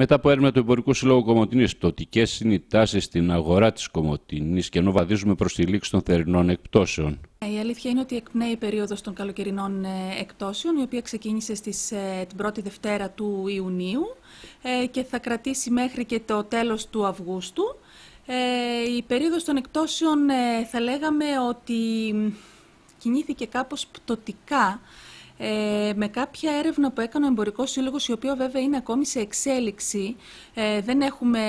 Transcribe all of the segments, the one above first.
Μετά από έρευνα του Εμπορικού Συλλόγου Κομωτινής, πτωτικέ είναι οι τάσει στην αγορά της Κομωτινής και ενώ βαδίζουμε προς τη λήξη των θερινών εκπτώσεων. Η αλήθεια είναι ότι εκπνέει η περίοδος των καλοκαιρινών ε, εκπτώσεων, η οποία ξεκίνησε στις, ε, την 1η Δευτέρα του Ιουνίου ε, και θα κρατήσει μέχρι και το τέλος του Αυγούστου. Η περίοδος των εκπτώσεων θα λέγαμε ότι κινήθηκε κάπως πτωτικά ε, με κάποια έρευνα που έκανε ο Εμπορικός Σύλλογος, η οποία βέβαια είναι ακόμη σε εξέλιξη. Ε, δεν έχουμε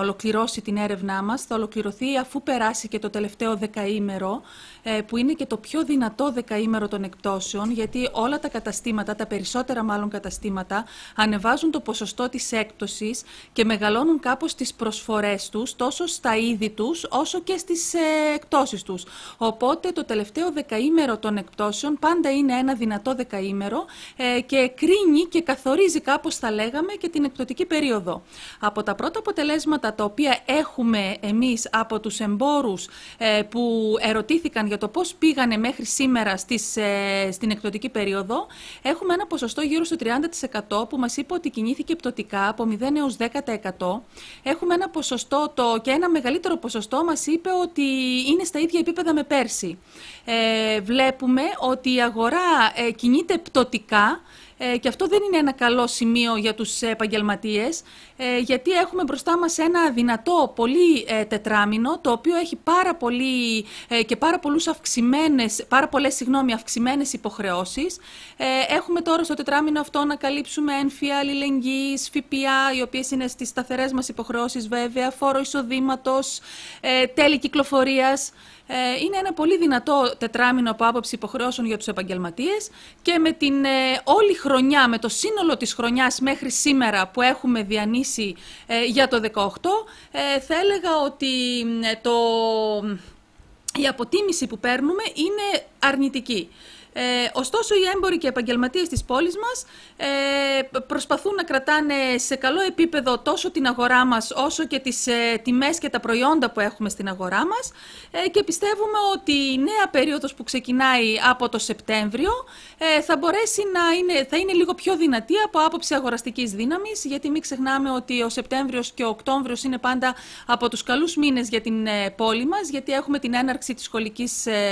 ολοκληρώσει την έρευνά μας. Θα ολοκληρωθεί αφού περάσει και το τελευταίο δεκαήμερο, ε, που είναι και το πιο δυνατό δεκαήμερο των εκπτώσεων, γιατί όλα τα καταστήματα, τα περισσότερα μάλλον καταστήματα, ανεβάζουν το ποσοστό της έκπτωσης και μεγαλώνουν κάπως τις προσφορές τους, τόσο στα είδη τους, όσο και στις ε, εκπτώσεις τους. Οπότε το τελευταίο δεκαήμερο των εκπτώσεων πάντα είναι ένα δυνατό δεκαήμερο ε, και κρίνει και καθορίζει κάπως θα λέγαμε και την εκπτωτική περίοδο. Από τα πρώτα αποτελέσματα τα οποία έχουμε εμείς από τους εμπόρους ε, που ερωτήθηκαν για το πώς πήγανε μέχρι σήμερα στις, ε, στην εκπτωτική περίοδο, έχουμε ένα ποσοστό γύρω στο 30% που μας είπε ότι κινήθηκε πτωτικά από 0 έως 10%. Έχουμε ένα ποσοστό το, και ένα μεγαλύτερο ποσοστό μας είπε ότι είναι στα ίδια επίπεδα με πέρσι. Ε, βλέπουμε ότι η αγορά ε, κινείται πτωτικά ε, και αυτό δεν είναι ένα καλό σημείο για τους επαγγελματίες, ε, γιατί έχουμε μπροστά μας ένα δυνατό πολύ ε, τετράμινο, το οποίο έχει πάρα, πολύ, ε, και πάρα, πάρα πολλές συγγνώμη, αυξημένες υποχρεώσεις. Ε, έχουμε τώρα στο τετράμινο αυτό να καλύψουμε ένφια, αλληλεγγύης, ΦΠΑ, οι οποίες είναι στις σταθερές μας υποχρεώσεις βέβαια, φόρο εισοδήματος, τέλη κυκλοφορίας. Είναι ένα πολύ δυνατό τετράμινο από άποψη υποχρεώσεων για τους επαγγελματίες και με την όλη χρονιά, με το σύνολο της χρονιάς μέχρι σήμερα που έχουμε διανύσει ε, για το 18, ε, θα έλεγα ότι το, η αποτίμηση που παίρνουμε είναι αρνητική. Ε, ωστόσο, οι έμποροι και επαγγελματίες της πόλης μας ε, προσπαθούν να κρατάνε σε καλό επίπεδο τόσο την αγορά μας, όσο και τις ε, τιμές και τα προϊόντα που έχουμε στην αγορά μας. Ε, και πιστεύουμε ότι η νέα περίοδος που ξεκινάει από το Σεπτέμβριο ε, θα μπορέσει να είναι, θα είναι λίγο πιο δυνατή από άποψη αγοραστικής δύναμης, γιατί μην ξεχνάμε ότι ο Σεπτέμβριος και ο Οκτώβριος είναι πάντα από τους καλούς μήνες για την ε, πόλη μας, γιατί έχουμε την έναρξη της σχολικής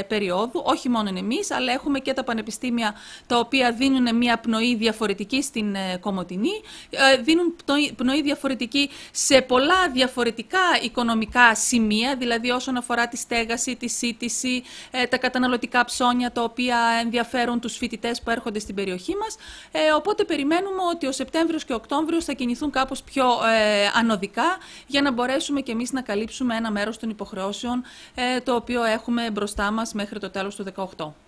περίοδου, όχι μόνο εμείς, αλλά έχουμε και τα πανεπιστήμια τα οποία δίνουν μια πνοή διαφορετική στην ε, Κομωτινή, ε, δίνουν πνοή διαφορετική σε πολλά διαφορετικά οικονομικά σημεία, δηλαδή όσον αφορά τη στέγαση, τη σύτηση, ε, τα καταναλωτικά ψώνια τα οποία ενδιαφέρουν τους φοιτητές που έρχονται στην περιοχή μας. Οπότε περιμένουμε ότι ο Σεπτέμβριος και ο Οκτώβριος θα κινηθούν κάπως πιο ανωδικά για να μπορέσουμε και εμείς να καλύψουμε ένα μέρος των υποχρεώσεων το οποίο έχουμε μπροστά μας μέχρι το τέλος του 2018.